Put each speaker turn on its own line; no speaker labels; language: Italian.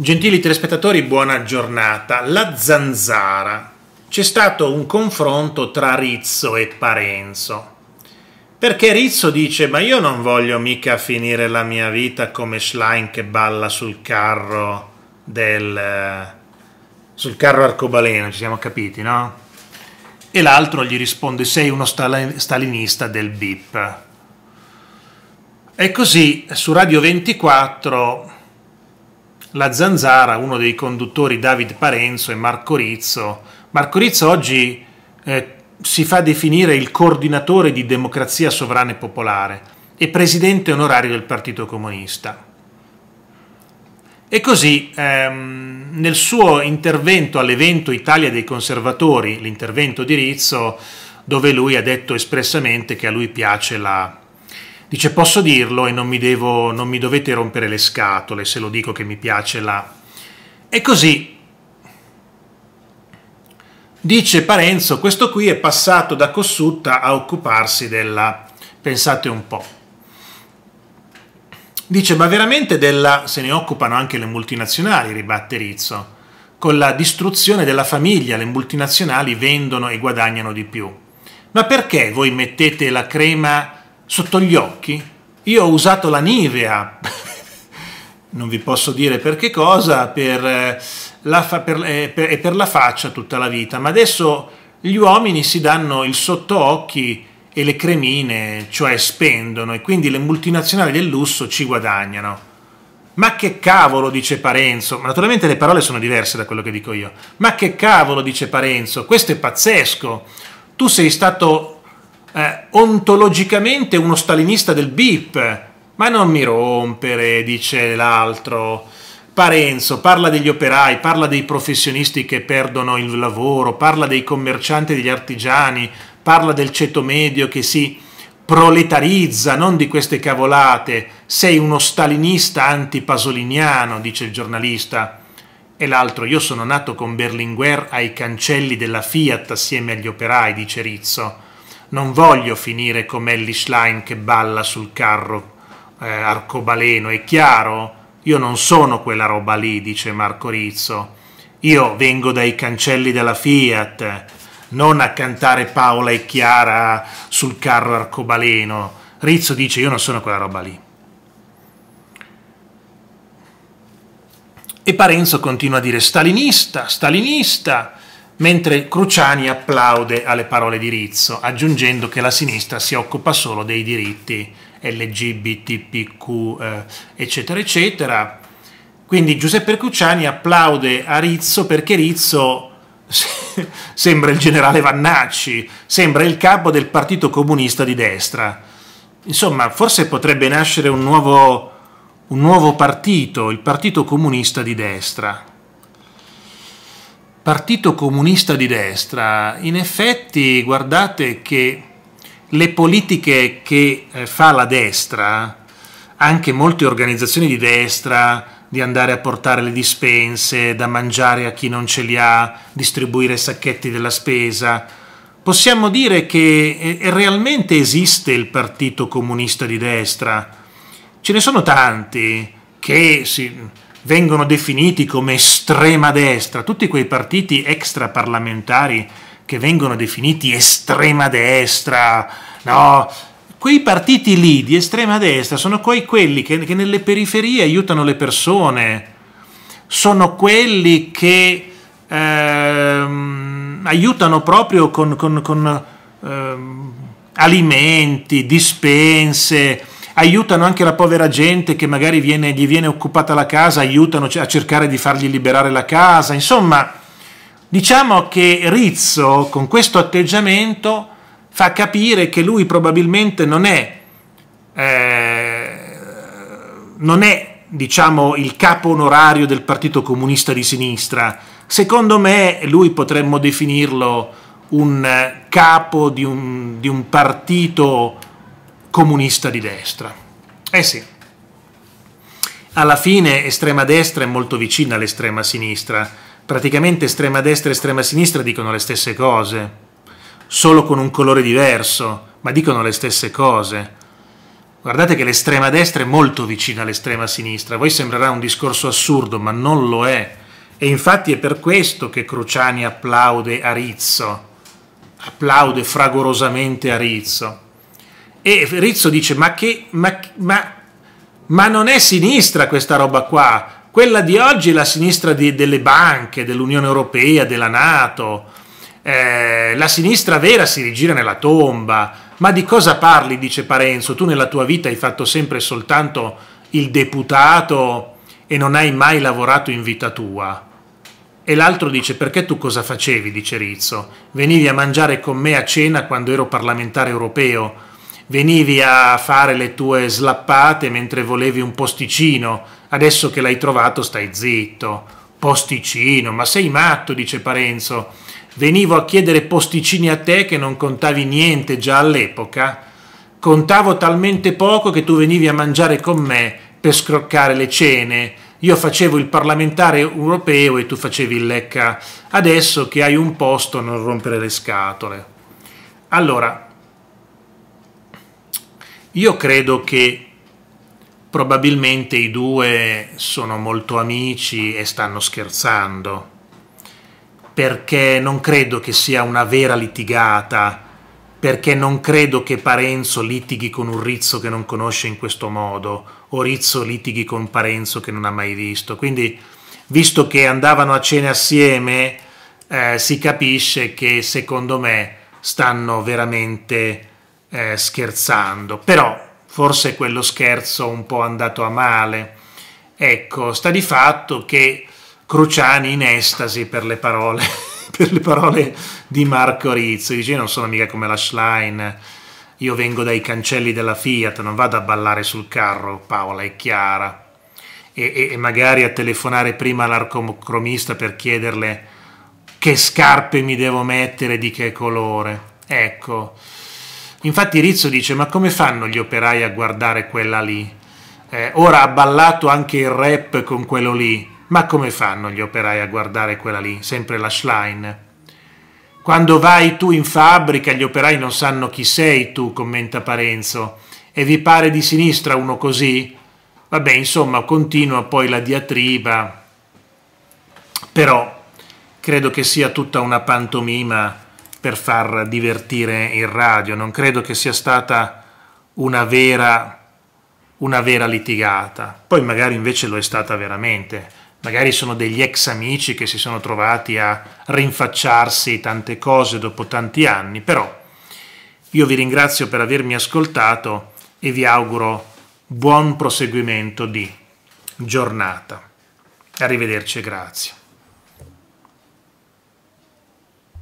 Gentili telespettatori, buona giornata. La zanzara. C'è stato un confronto tra Rizzo e Parenzo. Perché Rizzo dice: Ma io non voglio mica finire la mia vita come Schlein che balla sul carro del. Eh, sul carro arcobaleno, ci siamo capiti, no? E l'altro gli risponde: Sei uno stalinista del BIP. E così su Radio 24 la zanzara, uno dei conduttori David Parenzo e Marco Rizzo. Marco Rizzo oggi eh, si fa definire il coordinatore di democrazia sovrana e popolare e presidente onorario del Partito Comunista. E così ehm, nel suo intervento all'evento Italia dei Conservatori, l'intervento di Rizzo, dove lui ha detto espressamente che a lui piace la, Dice posso dirlo e non mi, devo, non mi dovete rompere le scatole se lo dico che mi piace la... E così Dice Parenzo, questo qui è passato da Cossutta a occuparsi della... pensate un po'. Dice, ma veramente della... se ne occupano anche le multinazionali, ribatte Rizzo. Con la distruzione della famiglia le multinazionali vendono e guadagnano di più. Ma perché voi mettete la crema sotto gli occhi. Io ho usato la Nivea, non vi posso dire per che cosa, per eh, la, per, eh, per, e per la faccia tutta la vita, ma adesso gli uomini si danno il sotto occhi e le cremine, cioè spendono, e quindi le multinazionali del lusso ci guadagnano. Ma che cavolo dice Parenzo? Ma naturalmente le parole sono diverse da quello che dico io. Ma che cavolo dice Parenzo? Questo è pazzesco. Tu sei stato eh, ontologicamente uno stalinista del BIP. Ma non mi rompere, dice l'altro. Parenzo parla degli operai, parla dei professionisti che perdono il lavoro, parla dei commercianti e degli artigiani, parla del ceto medio che si proletarizza, non di queste cavolate. Sei uno stalinista antipasoliniano, dice il giornalista. E l'altro, io sono nato con Berlinguer ai cancelli della Fiat assieme agli operai, dice Rizzo non voglio finire come Ellie Schlein che balla sul carro eh, arcobaleno, è chiaro? Io non sono quella roba lì, dice Marco Rizzo. Io vengo dai cancelli della Fiat, non a cantare Paola e Chiara sul carro arcobaleno. Rizzo dice io non sono quella roba lì. E Parenzo continua a dire stalinista, stalinista, mentre Cruciani applaude alle parole di Rizzo, aggiungendo che la sinistra si occupa solo dei diritti LGBTQ, eh, eccetera, eccetera. Quindi Giuseppe Cruciani applaude a Rizzo perché Rizzo sembra il generale Vannacci, sembra il capo del Partito Comunista di destra. Insomma, forse potrebbe nascere un nuovo, un nuovo partito, il Partito Comunista di destra. Partito Comunista di Destra, in effetti guardate che le politiche che eh, fa la destra, anche molte organizzazioni di destra, di andare a portare le dispense, da mangiare a chi non ce li ha, distribuire sacchetti della spesa. Possiamo dire che eh, eh, realmente esiste il Partito Comunista di Destra. Ce ne sono tanti che si, vengono definiti come estrema destra, tutti quei partiti extraparlamentari che vengono definiti estrema destra, no? Quei partiti lì di estrema destra sono poi quelli che, che nelle periferie aiutano le persone, sono quelli che ehm, aiutano proprio con, con, con ehm, alimenti, dispense, aiutano anche la povera gente che magari viene, gli viene occupata la casa, aiutano a cercare di fargli liberare la casa. Insomma, diciamo che Rizzo con questo atteggiamento fa capire che lui probabilmente non è, eh, non è diciamo, il capo onorario del Partito Comunista di Sinistra. Secondo me lui potremmo definirlo un eh, capo di un, di un partito comunista di destra. Eh sì, alla fine estrema destra è molto vicina all'estrema sinistra, praticamente estrema destra e estrema sinistra dicono le stesse cose, solo con un colore diverso, ma dicono le stesse cose. Guardate che l'estrema destra è molto vicina all'estrema sinistra, a voi sembrerà un discorso assurdo, ma non lo è. E infatti è per questo che Cruciani applaude Arizzo, applaude fragorosamente Arizzo. E Rizzo dice: Ma che. Ma, ma, ma non è sinistra questa roba qua. Quella di oggi è la sinistra di, delle banche, dell'Unione Europea, della Nato. Eh, la sinistra vera si rigira nella tomba. Ma di cosa parli? dice Parenzo. Tu nella tua vita hai fatto sempre soltanto il deputato e non hai mai lavorato in vita tua. E l'altro dice: Perché tu cosa facevi? dice Rizzo. Venivi a mangiare con me a cena quando ero parlamentare europeo venivi a fare le tue slappate mentre volevi un posticino, adesso che l'hai trovato stai zitto. Posticino, ma sei matto, dice Parenzo. Venivo a chiedere posticini a te che non contavi niente già all'epoca. Contavo talmente poco che tu venivi a mangiare con me per scroccare le cene. Io facevo il parlamentare europeo e tu facevi il lecca. Adesso che hai un posto non rompere le scatole. Allora, io credo che probabilmente i due sono molto amici e stanno scherzando, perché non credo che sia una vera litigata, perché non credo che Parenzo litighi con un Rizzo che non conosce in questo modo, o Rizzo litighi con Parenzo che non ha mai visto. Quindi, visto che andavano a cena assieme, eh, si capisce che secondo me stanno veramente eh, scherzando, però forse quello scherzo un po' andato a male. Ecco, sta di fatto che Cruciani in estasi per le parole, per le parole di Marco Rizzo, dice io non sono mica come la Schlein, io vengo dai cancelli della Fiat, non vado a ballare sul carro Paola e Chiara e, e, e magari a telefonare prima all'arcomocromista per chiederle che scarpe mi devo mettere, di che colore. Ecco, Infatti Rizzo dice ma come fanno gli operai a guardare quella lì? Eh, ora ha ballato anche il rap con quello lì, ma come fanno gli operai a guardare quella lì? Sempre la Schlein. Quando vai tu in fabbrica gli operai non sanno chi sei tu, commenta Parenzo. E vi pare di sinistra uno così? Vabbè, insomma, continua poi la diatriba. Però credo che sia tutta una pantomima per far divertire il radio, non credo che sia stata una vera, una vera litigata. Poi magari invece lo è stata veramente. Magari sono degli ex amici che si sono trovati a rinfacciarsi tante cose dopo tanti anni, però io vi ringrazio per avermi ascoltato e vi auguro buon proseguimento di giornata. Arrivederci e grazie.